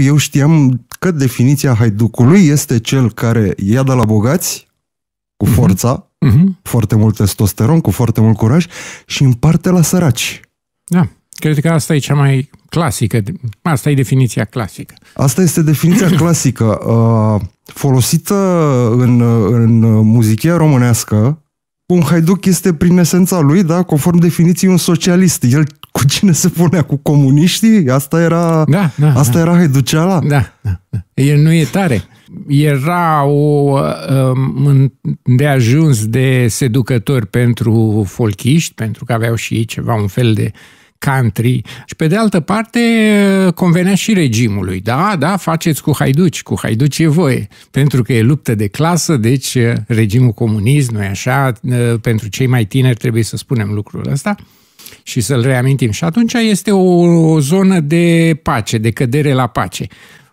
Eu știam că definiția haiducului este cel care ia de la bogați cu mhm. forța, uh-huh. Uh-huh. foarte mult testosteron, cu foarte mult curaj și împarte la săraci. Da. Cred că asta e cea mai clasică. Asta e definiția clasică. Asta este definiția clasică uh, folosită în, uh, în muzichia românească. Un haiduc este prin esența lui, da, conform definiției, un socialist. El cu cine se punea, cu comuniștii? Asta era, da, da, asta da. era haiduceala? Da, da, da. El nu e tare. Era o um, de ajuns de seducători pentru folchiști, pentru că aveau și ei ceva, un fel de country și pe de altă parte convenea și regimului. Da, da, faceți cu haiduci, cu haiduci e voie, pentru că e luptă de clasă, deci regimul comunist, nu așa, uh, pentru cei mai tineri trebuie să spunem lucrul ăsta și să-l reamintim. Și atunci este o, zonă de pace, de cădere la pace.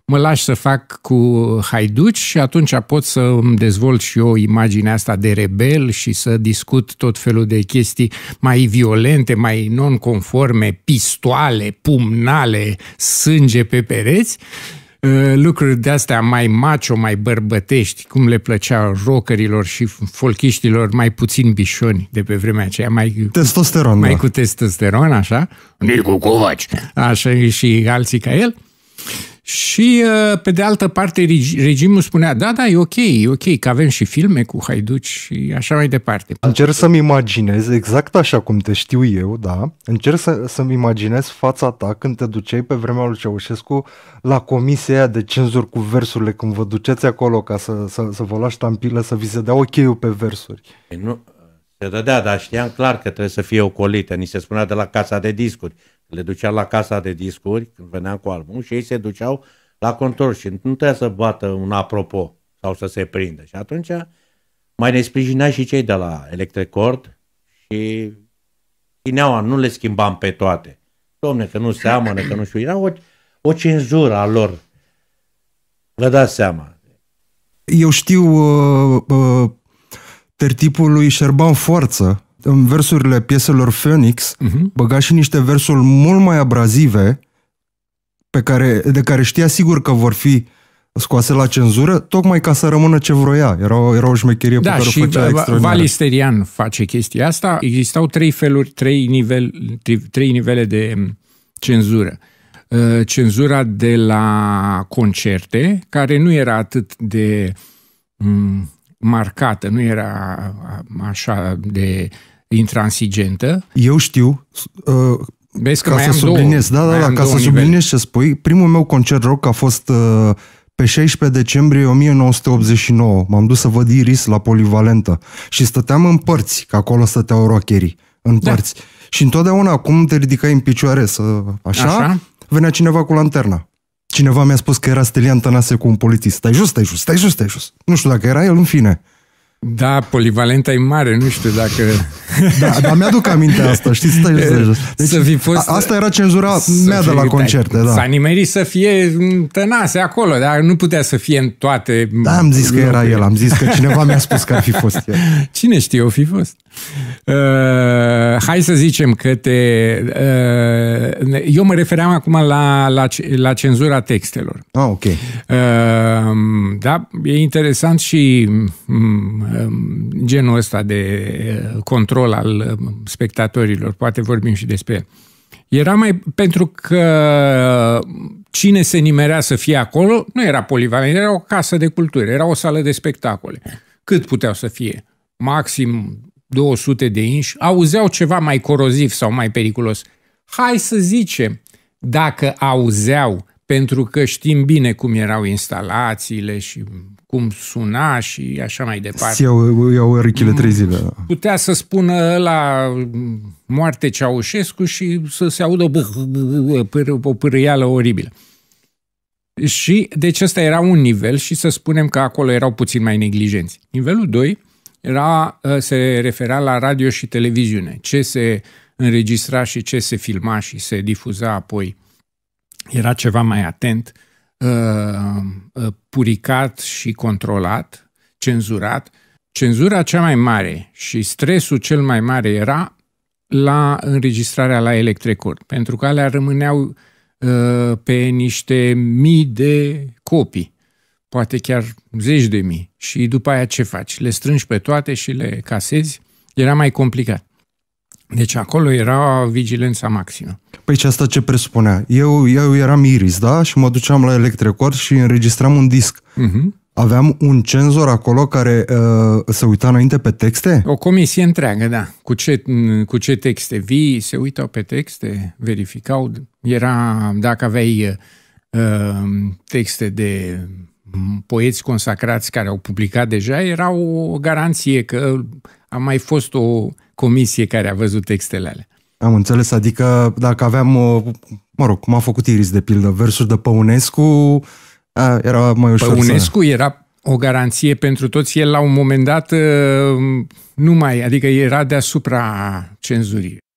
Mă lași să fac cu haiduci și atunci pot să îmi dezvolt și eu imaginea asta de rebel și să discut tot felul de chestii mai violente, mai nonconforme, pistoale, pumnale, sânge pe pereți Uh, lucruri de-astea mai macho, mai bărbătești, cum le plăcea rockerilor și folchiștilor mai puțin bișoni de pe vremea aceea. Mai, testosteron, Mai da. cu testosteron, așa. Nicu Covaci. Așa și alții ca el. Și, uh, pe de altă parte, regimul spunea, da, da, e ok, e ok, că avem și filme cu haiduci și așa mai departe. Încerc să-mi imaginez, exact așa cum te știu eu, da, încerc să, să-mi imaginez fața ta când te duceai pe vremea lui Ceaușescu la comisia de cenzuri cu versurile, când vă duceți acolo ca să, să, să vă luați tampilă, să vi se dea ok pe versuri. Nu, se dădea, dar știam clar că trebuie să fie ocolită, ni se spunea de la casa de discuri. Le ducea la casa de discuri când veneam cu albumul și ei se duceau la contor și nu trebuia să bată un apropo sau să se prindă. Și atunci mai ne sprijinea și cei de la Electrecord și Chineaua nu le schimbam pe toate. Domne, că nu seamănă, că nu știu, era o, o cenzură a lor. Vă dați seama. Eu știu uh, uh, tertipul lui Șerban Forță, în versurile pieselor Phoenix, uh-huh. băga și niște versuri mult mai abrazive, pe care, de care știa sigur că vor fi scoase la cenzură, tocmai ca să rămână ce vroia. Era era o șmecherie da, pe care și o făcea Valisterian face chestia asta. Existau trei feluri, trei, nivel, trei nivele de mm, cenzură. Uh, cenzura de la concerte, care nu era atât de mm, marcată, nu era așa de intransigentă. Eu știu, uh, Vezi că ca mai să am subliniez, două, da, da, da, ca să subliniez ce spui, primul meu concert rock a fost uh, pe 16 decembrie 1989. M-am dus să văd Iris la Polivalentă și stăteam în părți, că acolo stăteau rockerii, în da. părți. Și întotdeauna acum te ridicai în picioare, să, așa, așa, venea cineva cu lanterna. Cineva mi-a spus că era Stelian Tănase cu un polițist. Stai jos, stai jos, stai jos, stai jos. Nu știu dacă era el, în fine. Da, polivalenta e mare, nu știu dacă... Da, da, dar mi-aduc aminte asta, știi? Stai, stai, jos. Deci, să fi deci, fost, a, asta era cenzura mea de la concerte, da. S-a nimerit să fie tănase acolo, dar nu putea să fie în toate... Da, am zis că era el, am zis că cineva mi-a spus că ar fi fost el. Cine știe, o fi fost. Uh, hai să zicem că te... Uh, eu mă refeream acum la, la, la cenzura textelor. Ah, ok. Uh, da, e interesant și um, genul ăsta de uh, control rol al um, spectatorilor, poate vorbim și despre el. Era mai pentru că um, cine se nimerea să fie acolo nu era polivalent, era o casă de cultură, era o sală de spectacole. Cât puteau să fie? Maxim 200 de inși, auzeau ceva mai coroziv sau mai periculos. Hai să zicem, dacă auzeau pentru că știm bine cum erau instalațiile și cum suna și așa mai departe. iau, iau urechile trei zile. Putea să spună la moarte Ceaușescu și să se audă o pârâială oribilă. Și deci ăsta era un nivel și să spunem că acolo erau puțin mai neglijenți. Nivelul 2 era, ă, se refera la radio și televiziune, ce se înregistra și ce se filma și se difuza apoi era ceva mai atent, uh, uh, puricat și controlat, cenzurat. Cenzura cea mai mare și stresul cel mai mare era la înregistrarea la Electrecord, pentru că alea rămâneau uh, pe niște mii de copii, poate chiar zeci de mii. Și după aia ce faci? Le strângi pe toate și le casezi? Era mai complicat. Deci acolo era vigilența maximă. Păi și asta ce presupunea? Eu, eu eram Iris, da? Și mă duceam la Electrecord și înregistram un disc. Uh-huh. Aveam un cenzor acolo care uh, se uita înainte pe texte? O comisie întreagă, da. Cu ce, cu ce texte vii, se uitau pe texte, verificau. Era, dacă aveai uh, um, texte de poeți consacrați care au publicat deja, era o garanție că a mai fost o comisie care a văzut textele alea. Am înțeles, adică dacă aveam, uh, mă rog, cum a făcut Iris de pildă, versuri de Păunescu, a, era mai ușor Păunescu să... era o garanție pentru toți, el la un moment dat uh, nu mai, adică era deasupra cenzurii.